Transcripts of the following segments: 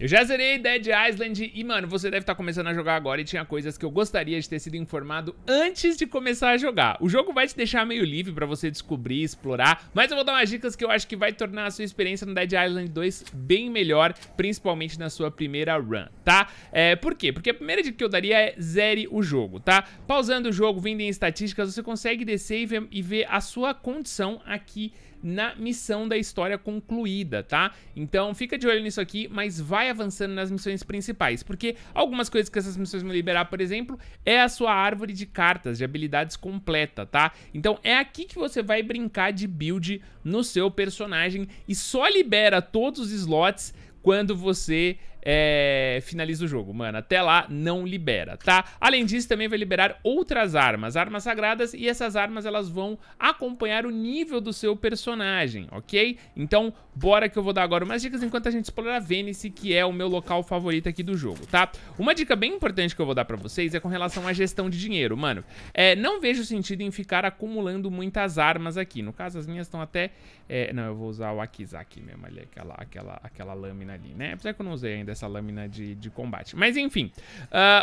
Eu já zerei Dead Island e, mano, você deve estar tá começando a jogar agora e tinha coisas que eu gostaria de ter sido informado antes de começar a jogar. O jogo vai te deixar meio livre pra você descobrir, explorar, mas eu vou dar umas dicas que eu acho que vai tornar a sua experiência no Dead Island 2 bem melhor, principalmente na sua primeira run, tá? É, por quê? Porque a primeira dica que eu daria é zere o jogo, tá? Pausando o jogo, vindo em estatísticas, você consegue descer e ver, e ver a sua condição aqui dentro na missão da história concluída, tá? Então fica de olho nisso aqui, mas vai avançando nas missões principais, porque algumas coisas que essas missões vão liberar, por exemplo, é a sua árvore de cartas, de habilidades completa, tá? Então é aqui que você vai brincar de build no seu personagem e só libera todos os slots quando você é, finaliza o jogo, mano. Até lá, não libera, tá? Além disso, também vai liberar outras armas, armas sagradas, e essas armas elas vão acompanhar o nível do seu personagem, ok? Então, bora que eu vou dar agora umas dicas enquanto a gente explora Vênice, que é o meu local favorito aqui do jogo, tá? Uma dica bem importante que eu vou dar pra vocês é com relação à gestão de dinheiro, mano. É, não vejo sentido em ficar acumulando muitas armas aqui. No caso, as minhas estão até... É, não, eu vou usar o Akizaki mesmo ali, aquela, aquela, aquela lâmina ali, né? Apesar que eu não usei ainda dessa lâmina de, de combate. Mas enfim,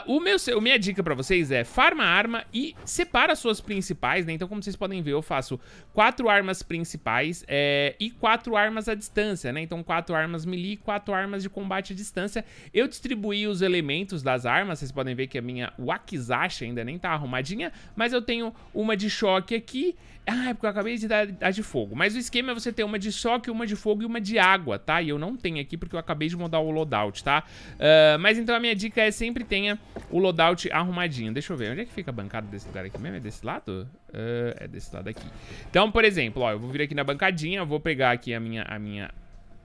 uh, o meu, a minha dica pra vocês é farma a arma e separa as suas principais, né? Então, como vocês podem ver, eu faço quatro armas principais é, e quatro armas à distância, né? Então, quatro armas melee e quatro armas de combate à distância. Eu distribuí os elementos das armas, vocês podem ver que a minha Wakizashi ainda nem tá arrumadinha, mas eu tenho uma de choque aqui. Ah, é porque eu acabei de dar a de fogo. Mas o esquema é você ter uma de choque, uma de fogo e uma de água, tá? E eu não tenho aqui porque eu acabei de mudar o loadout loadout, tá? Uh, mas então a minha dica é sempre tenha o loadout arrumadinho. Deixa eu ver, onde é que fica a bancada desse lugar aqui mesmo? É desse lado? Uh, é desse lado aqui. Então, por exemplo, ó, eu vou vir aqui na bancadinha, vou pegar aqui a minha... A minha...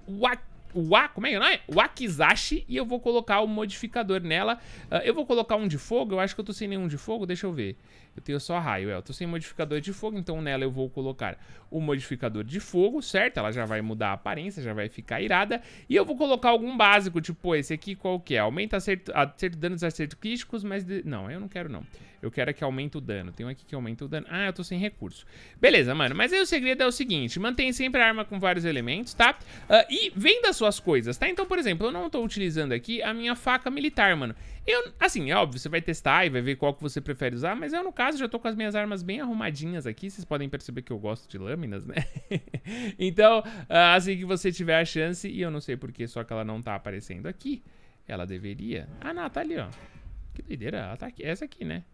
What? Wa, como é que é? Wakizashi e eu vou colocar o modificador nela. Uh, eu vou colocar um de fogo, eu acho que eu tô sem nenhum de fogo, deixa eu ver. Eu tenho só raio, é. Eu tô sem modificador de fogo, então nela eu vou colocar o modificador de fogo, certo? Ela já vai mudar a aparência, já vai ficar irada. E eu vou colocar algum básico, tipo esse aqui, qual que é? Aumenta acerto, acerto danos acerto críticos, mas... De... Não, eu não quero não. Eu quero é que aumente o dano. Tem um aqui que aumenta o dano. Ah, eu tô sem recurso. Beleza, mano. Mas aí o segredo é o seguinte. Mantém sempre a arma com vários elementos, tá? Uh, e venda as suas coisas, tá? Então, por exemplo, eu não tô utilizando aqui a minha faca militar, mano. Eu, assim, é óbvio, você vai testar e vai ver qual que você prefere usar, mas eu, no caso, já tô com as minhas armas bem arrumadinhas aqui. Vocês podem perceber que eu gosto de lâminas, né? então, ah, assim que você tiver a chance, e eu não sei porque só que ela não tá aparecendo aqui. Ela deveria. Ah, não, tá ali, ó. Que doideira, ela tá aqui. Essa aqui, né?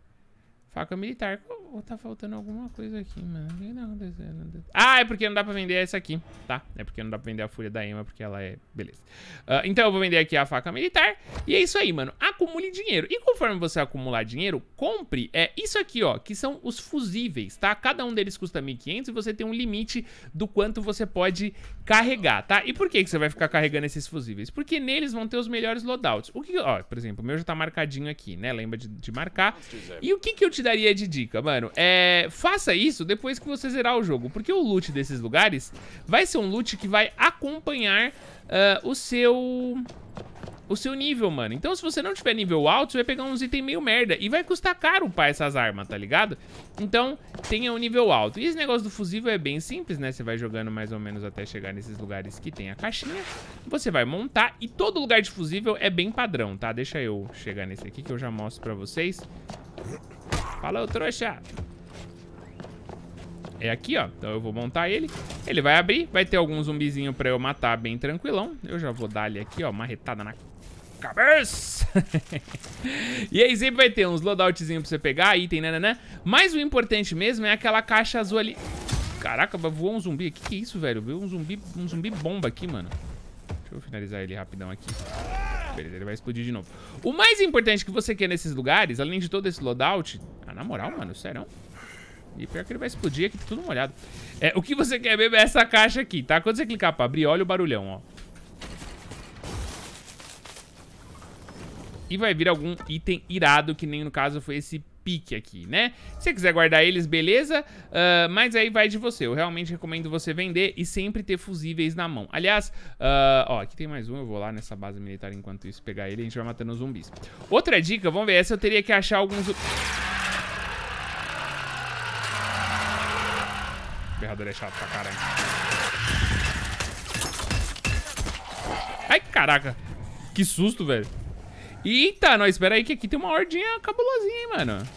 Faca militar. Ou tá faltando alguma coisa aqui, mano. Tá ah, é porque não dá pra vender essa aqui, tá? É porque não dá pra vender a fúria da Ema, porque ela é... Beleza. Uh, então eu vou vender aqui a faca militar. E é isso aí, mano acumule dinheiro. E conforme você acumular dinheiro, compre é isso aqui, ó, que são os fusíveis, tá? Cada um deles custa 1.500 e você tem um limite do quanto você pode carregar, tá? E por que, que você vai ficar carregando esses fusíveis? Porque neles vão ter os melhores loadouts. O que, ó, por exemplo, o meu já tá marcadinho aqui, né? Lembra de, de marcar. E o que, que eu te daria de dica, mano? É, faça isso depois que você zerar o jogo, porque o loot desses lugares vai ser um loot que vai acompanhar uh, o seu o seu nível, mano. Então, se você não tiver nível alto, você vai pegar uns itens meio merda. E vai custar caro upar essas armas, tá ligado? Então, tenha um nível alto. E esse negócio do fusível é bem simples, né? Você vai jogando mais ou menos até chegar nesses lugares que tem a caixinha. Você vai montar. E todo lugar de fusível é bem padrão, tá? Deixa eu chegar nesse aqui que eu já mostro pra vocês. Falou, trouxa! é aqui, ó. Então eu vou montar ele. Ele vai abrir, vai ter algum zumbizinho pra eu matar bem tranquilão. Eu já vou dar ele aqui, ó, retada na Cabeça! e aí sempre vai ter uns loadoutzinhos pra você pegar, item, né, né, né, Mas o importante mesmo é aquela caixa azul ali. Caraca, voou um zumbi. Que que é isso, velho? Veio um zumbi, um zumbi bomba aqui, mano. Deixa eu finalizar ele rapidão aqui. Beleza, ele vai explodir de novo. O mais importante que você quer nesses lugares, além de todo esse loadout... Ah, na moral, mano, sério. E pior que ele vai explodir aqui, tá tudo molhado. É, o que você quer mesmo é essa caixa aqui, tá? Quando você clicar pra abrir, olha o barulhão, ó. e vai vir algum item irado, que nem no caso foi esse pique aqui, né? Se você quiser guardar eles, beleza, uh, mas aí vai de você. Eu realmente recomendo você vender e sempre ter fusíveis na mão. Aliás, uh, ó, aqui tem mais um, eu vou lá nessa base militar enquanto isso pegar ele, a gente vai matando os zumbis. Outra dica, vamos ver, essa eu teria que achar alguns... O é chato pra caralho. Ai, caraca. Que susto, velho. Eita, nós, espera aí que aqui tem uma hordinha cabulosinha, hein, mano.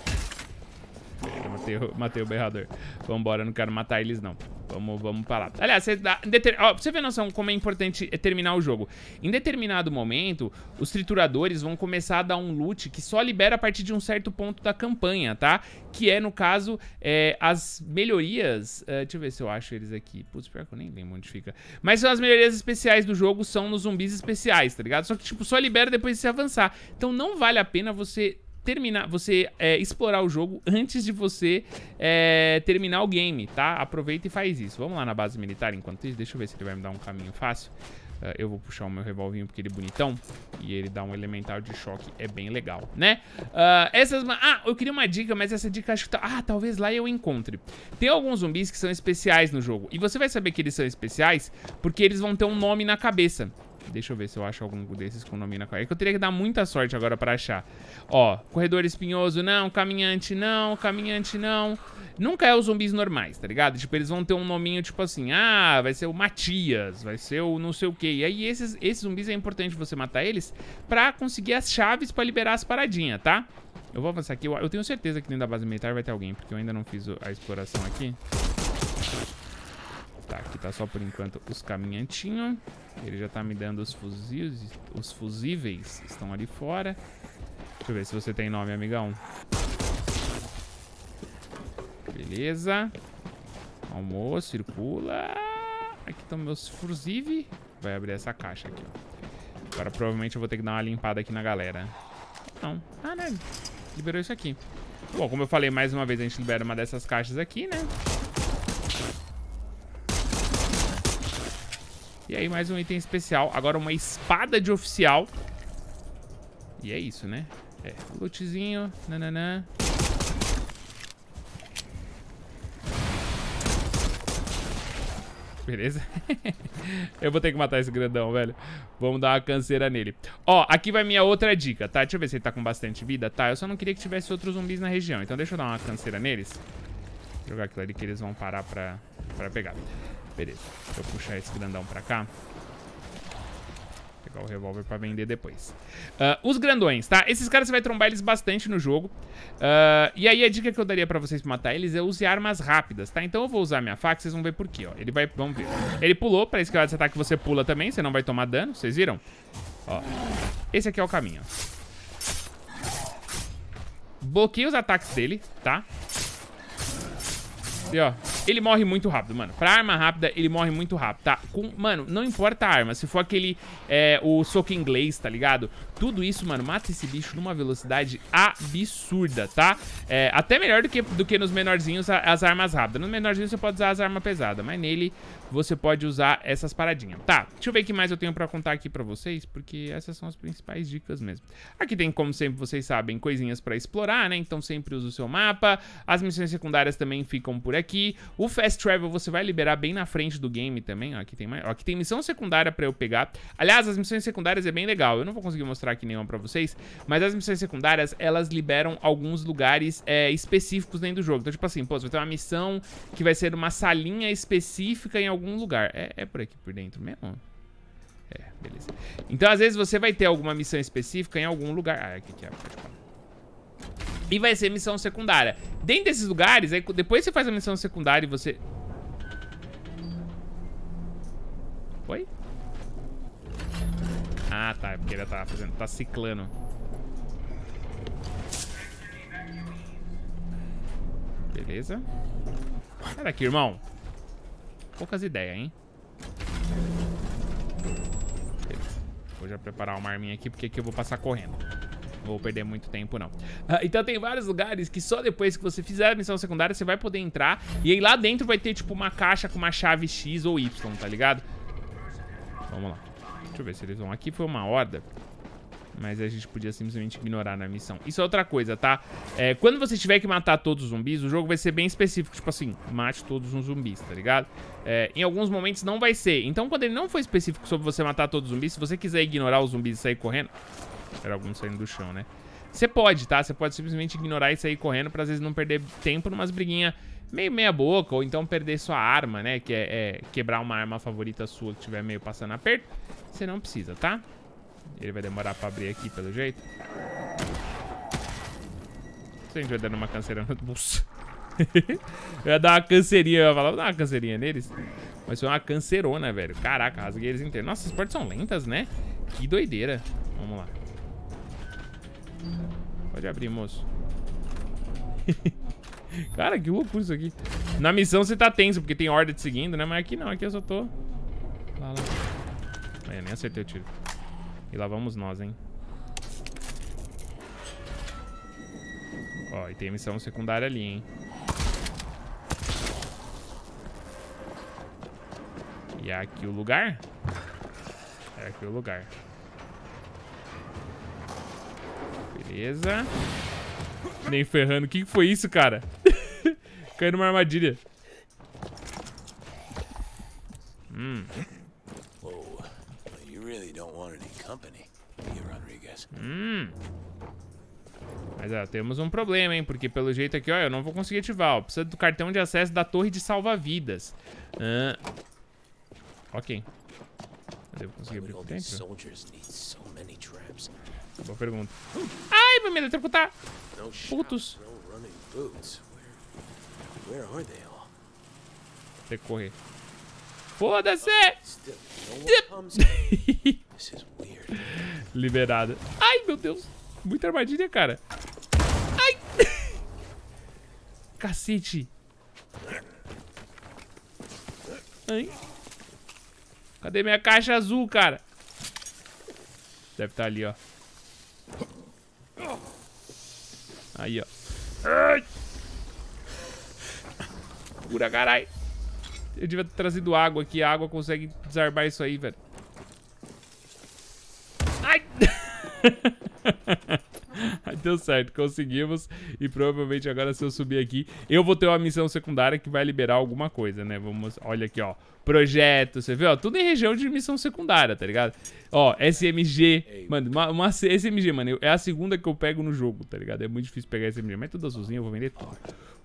Matei, matei o berrador. Vambora, não quero matar eles, não. Vamos, vamos parar. Aliás, você, dá, deter, ó, você ver noção como é importante é, terminar o jogo. Em determinado momento, os trituradores vão começar a dar um loot que só libera a partir de um certo ponto da campanha, tá? Que é, no caso, é, as melhorias... É, deixa eu ver se eu acho eles aqui. Putz, pior que eu nem lembro onde fica. Mas as melhorias especiais do jogo são nos zumbis especiais, tá ligado? Só que, tipo, só libera depois de se avançar. Então não vale a pena você terminar, você é, explorar o jogo antes de você é, terminar o game, tá? Aproveita e faz isso. Vamos lá na base militar enquanto isso. Deixa eu ver se ele vai me dar um caminho fácil. Uh, eu vou puxar o meu revolvinho porque ele é bonitão E ele dá um elemental de choque É bem legal, né? Uh, essas... Ah, eu queria uma dica, mas essa dica acho que... Tá... Ah, talvez lá eu encontre Tem alguns zumbis que são especiais no jogo E você vai saber que eles são especiais Porque eles vão ter um nome na cabeça Deixa eu ver se eu acho algum desses com nome na É que eu teria que dar muita sorte agora pra achar. Ó, corredor espinhoso, não. Caminhante, não. Caminhante, não. Nunca é os zumbis normais, tá ligado? Tipo, eles vão ter um nominho tipo assim, ah, vai ser o Matias, vai ser o não sei o quê. E aí esses, esses zumbis é importante você matar eles pra conseguir as chaves pra liberar as paradinhas, tá? Eu vou avançar aqui. Eu, eu tenho certeza que dentro da base militar vai ter alguém, porque eu ainda não fiz a exploração aqui. Tá, aqui tá só por enquanto os caminhantinhos. Ele já tá me dando os fuzis. Os fusíveis estão ali fora. Deixa eu ver se você tem nome, amigão. Beleza. Almoço, circula. Aqui estão meus fusíveis. Vai abrir essa caixa aqui, ó. Agora provavelmente eu vou ter que dar uma limpada aqui na galera. Não. Ah, né? Liberou isso aqui. Bom, como eu falei mais uma vez, a gente libera uma dessas caixas aqui, né? E aí mais um item especial. Agora uma espada de oficial. E é isso, né? É, lootzinho. Nananã. beleza? eu vou ter que matar esse grandão, velho. Vamos dar uma canseira nele. Ó, aqui vai minha outra dica, tá? Deixa eu ver se ele tá com bastante vida. Tá, eu só não queria que tivesse outros zumbis na região. Então deixa eu dar uma canseira neles. Jogar aquilo ali que eles vão parar pra, pra pegar. Beleza. Deixa eu puxar esse grandão pra cá. Vou pegar o revólver pra vender depois. Uh, os grandões, tá? Esses caras você vai trombar eles bastante no jogo. Uh, e aí a dica que eu daria pra vocês pra matar eles é use armas rápidas, tá? Então eu vou usar minha faca, vocês vão ver por quê, ó. Ele vai... Vamos ver. Ele pulou, pra esquivar desse ataque você pula também, você não vai tomar dano, vocês viram? Ó. Esse aqui é o caminho, ó. Bloqueia os ataques dele, tá? E ó, ele morre muito rápido, mano. Pra arma rápida, ele morre muito rápido, tá? Com, mano, não importa a arma. Se for aquele... É, o soco inglês, tá ligado? tudo isso, mano, mata esse bicho numa velocidade absurda, tá? É, até melhor do que, do que nos menorzinhos as armas rápidas. Nos menorzinhos você pode usar as armas pesadas, mas nele você pode usar essas paradinhas. Tá, deixa eu ver o que mais eu tenho pra contar aqui pra vocês, porque essas são as principais dicas mesmo. Aqui tem, como sempre, vocês sabem, coisinhas pra explorar, né? Então sempre usa o seu mapa. As missões secundárias também ficam por aqui. O Fast Travel você vai liberar bem na frente do game também. Ó, aqui tem, mais... ó, aqui tem missão secundária pra eu pegar. Aliás, as missões secundárias é bem legal. Eu não vou conseguir mostrar mostrar aqui nenhuma pra vocês, mas as missões secundárias, elas liberam alguns lugares é, específicos dentro do jogo. Então, tipo assim, pô, você vai ter uma missão que vai ser uma salinha específica em algum lugar. É, é por aqui por dentro mesmo? É, beleza. Então, às vezes, você vai ter alguma missão específica em algum lugar. Ah, aqui que é, E vai ser missão secundária. Dentro desses lugares, aí, depois você faz a missão secundária e você... Oi. Ah, tá. É porque ele tá fazendo. tá ciclando. Beleza. Sai daqui, irmão. Poucas ideias, hein? Beleza. Vou já preparar uma arminha aqui, porque aqui eu vou passar correndo. Não vou perder muito tempo, não. Ah, então tem vários lugares que só depois que você fizer a missão secundária, você vai poder entrar. E aí lá dentro vai ter, tipo, uma caixa com uma chave X ou Y, tá ligado? Vamos lá. Deixa eu ver se eles vão. Aqui foi uma horda. Mas a gente podia simplesmente ignorar na missão. Isso é outra coisa, tá? É, quando você tiver que matar todos os zumbis, o jogo vai ser bem específico. Tipo assim, mate todos os zumbis, tá ligado? É, em alguns momentos não vai ser. Então, quando ele não foi específico sobre você matar todos os zumbis, se você quiser ignorar os zumbis e sair correndo... Era algum saindo do chão, né? Você pode, tá? Você pode simplesmente ignorar e sair correndo pra às vezes não perder tempo numas briguinhas meio meia boca, ou então perder sua arma, né? Que é, é quebrar uma arma favorita sua que tiver meio passando aperto. Você não precisa, tá? Ele vai demorar pra abrir aqui, pelo jeito. Se a gente vai dando uma canseira no eu ia dar uma canseirinha, eu ia falar, vou dar uma canseirinha neles. Mas foi uma cancerona, velho. Caraca, rasguei eles inteiros. Nossa, as portas são lentas, né? Que doideira. Vamos lá. Pode abrir, moço. Cara, que loucura isso aqui. Na missão você tá tenso, porque tem ordem te seguindo, né? Mas aqui não, aqui eu só tô... Lá, lá. Aí, é, nem acertei o tiro. E lá vamos nós, hein? Ó, e tem missão secundária ali, hein? E aqui o lugar? É aqui o lugar. Beleza. Nem ferrando. O que foi isso, cara? Caiu numa armadilha. Hum. Oh, hum. Mas, ó, temos um problema, hein? Porque pelo jeito aqui, ó, eu não vou conseguir ativar, ó. Precisa do cartão de acesso da torre de salva-vidas. Ok. Mas eu consegui abrir por dentro? Boa pergunta. Ai, vai me eletrocutar! Putos! Tem que correr. Foda-se! Oh, Liberada. Ai, meu Deus. Muita armadilha, cara. Ai! Cacete. Ai. Cadê minha caixa azul, cara? Deve estar tá ali, ó. Aí, ó. Ai! Cura, carai. Eu devia ter trazido água aqui. A água consegue desarmar isso aí, velho. Ai! deu certo, conseguimos. E provavelmente agora se eu subir aqui, eu vou ter uma missão secundária que vai liberar alguma coisa, né? Vamos, olha aqui, ó. Projeto, você vê, ó, tudo em região de missão secundária, tá ligado? Ó, SMG, mano, uma, uma SMG, mano, é a segunda que eu pego no jogo, tá ligado? É muito difícil pegar SMG, mas tudo azulzinho, eu vou vender tudo.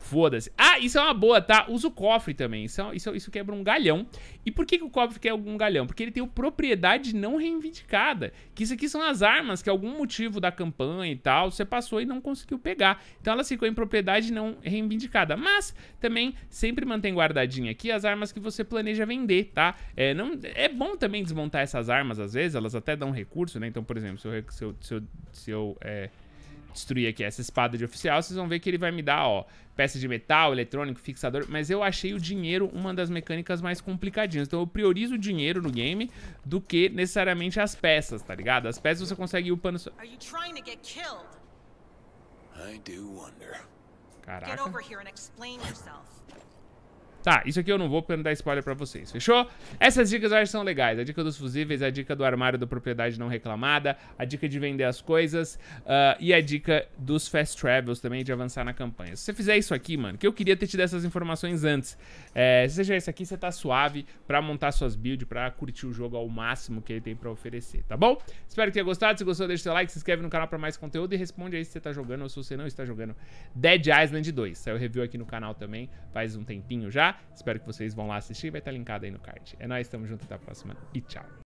Foda-se. Ah, isso é uma boa, tá? Usa o cofre também. Isso, é, isso, isso quebra um galhão. E por que, que o cofre quebra um galhão? Porque ele tem o propriedade não reivindicada. Que isso aqui são as armas que algum motivo da campanha e tal, você passou e não conseguiu pegar. Então ela ficou em propriedade não reivindicada. Mas também sempre mantém guardadinha aqui as armas que você planeja vender, tá? É, não, é bom também desmontar essas armas às vezes, elas até dão recurso, né? Então, por exemplo, se eu... Se eu, se eu, se eu é destruir aqui essa espada de oficial, vocês vão ver que ele vai me dar, ó, peça de metal, eletrônico, fixador, mas eu achei o dinheiro uma das mecânicas mais complicadinhas. Então eu priorizo o dinheiro no game do que necessariamente as peças, tá ligado? As peças você consegue ir upando... Caraca. Tá, isso aqui eu não vou porque eu não dar spoiler pra vocês, fechou? Essas dicas eu acho que são legais. A dica dos fusíveis, a dica do armário da propriedade não reclamada, a dica de vender as coisas uh, e a dica dos fast travels também de avançar na campanha. Se você fizer isso aqui, mano, que eu queria ter te dado essas informações antes. É, se você já isso aqui, você tá suave pra montar suas builds, pra curtir o jogo ao máximo que ele tem pra oferecer, tá bom? Espero que tenha gostado. Se gostou, deixa seu like, se inscreve no canal pra mais conteúdo e responde aí se você tá jogando ou se você não está jogando Dead Island 2. Saiu review aqui no canal também, faz um tempinho já. Espero que vocês vão lá assistir, vai estar linkado aí no card. É nóis, tamo junto, até a próxima e tchau.